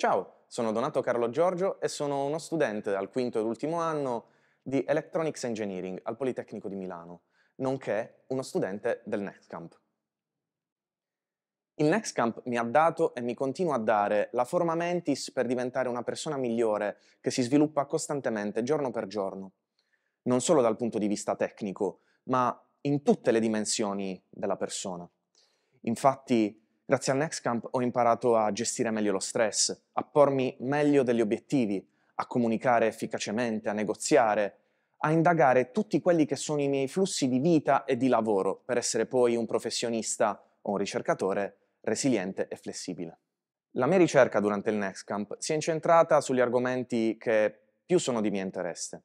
Ciao, sono Donato Carlo Giorgio e sono uno studente al quinto ed ultimo anno di Electronics Engineering al Politecnico di Milano, nonché uno studente del Nextcamp. Il Nextcamp mi ha dato e mi continua a dare la forma mentis per diventare una persona migliore che si sviluppa costantemente, giorno per giorno, non solo dal punto di vista tecnico, ma in tutte le dimensioni della persona. Infatti, Grazie al Nextcamp ho imparato a gestire meglio lo stress, a pormi meglio degli obiettivi, a comunicare efficacemente, a negoziare, a indagare tutti quelli che sono i miei flussi di vita e di lavoro per essere poi un professionista o un ricercatore resiliente e flessibile. La mia ricerca durante il Nextcamp si è incentrata sugli argomenti che più sono di mio interesse.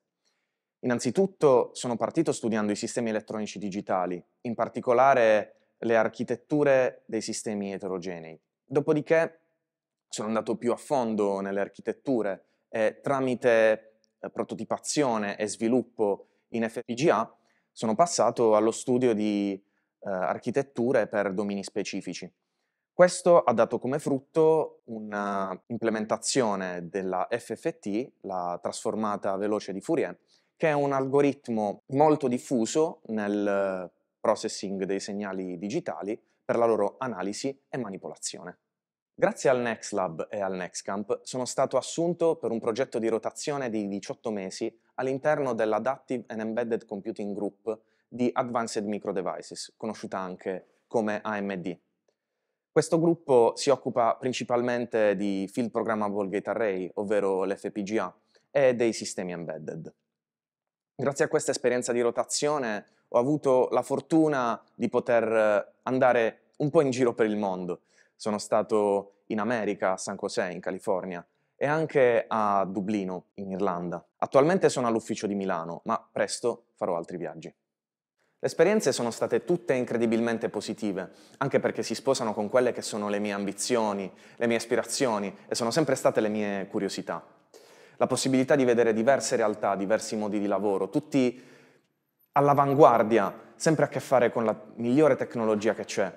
Innanzitutto sono partito studiando i sistemi elettronici digitali, in particolare le architetture dei sistemi eterogenei. Dopodiché sono andato più a fondo nelle architetture e tramite eh, prototipazione e sviluppo in FPGA sono passato allo studio di eh, architetture per domini specifici. Questo ha dato come frutto un'implementazione della FFT, la trasformata veloce di Fourier, che è un algoritmo molto diffuso nel processing dei segnali digitali per la loro analisi e manipolazione. Grazie al NextLab e al NextCamp sono stato assunto per un progetto di rotazione di 18 mesi all'interno dell'Adaptive and Embedded Computing Group di Advanced Micro Devices, conosciuta anche come AMD. Questo gruppo si occupa principalmente di Field Programmable Gate Array, ovvero l'FPGA, e dei sistemi embedded grazie a questa esperienza di rotazione ho avuto la fortuna di poter eh, andare un po' in giro per il mondo. Sono stato in America, a San José, in California, e anche a Dublino, in Irlanda. Attualmente sono all'ufficio di Milano, ma presto farò altri viaggi. Le esperienze sono state tutte incredibilmente positive, anche perché si sposano con quelle che sono le mie ambizioni, le mie aspirazioni e sono sempre state le mie curiosità la possibilità di vedere diverse realtà, diversi modi di lavoro, tutti all'avanguardia, sempre a che fare con la migliore tecnologia che c'è,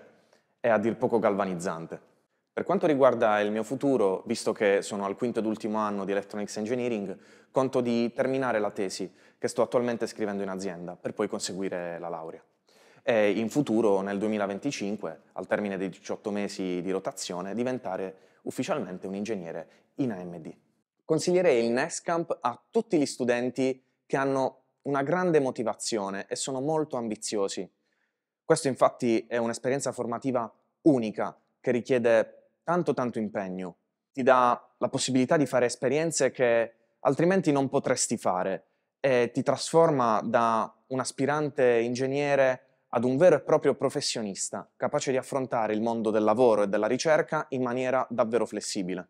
è a dir poco galvanizzante. Per quanto riguarda il mio futuro, visto che sono al quinto ed ultimo anno di Electronics Engineering, conto di terminare la tesi che sto attualmente scrivendo in azienda per poi conseguire la laurea. E in futuro, nel 2025, al termine dei 18 mesi di rotazione, diventare ufficialmente un ingegnere in AMD. Consiglierei il Nescamp a tutti gli studenti che hanno una grande motivazione e sono molto ambiziosi. Questo infatti è un'esperienza formativa unica che richiede tanto tanto impegno. Ti dà la possibilità di fare esperienze che altrimenti non potresti fare e ti trasforma da un aspirante ingegnere ad un vero e proprio professionista, capace di affrontare il mondo del lavoro e della ricerca in maniera davvero flessibile.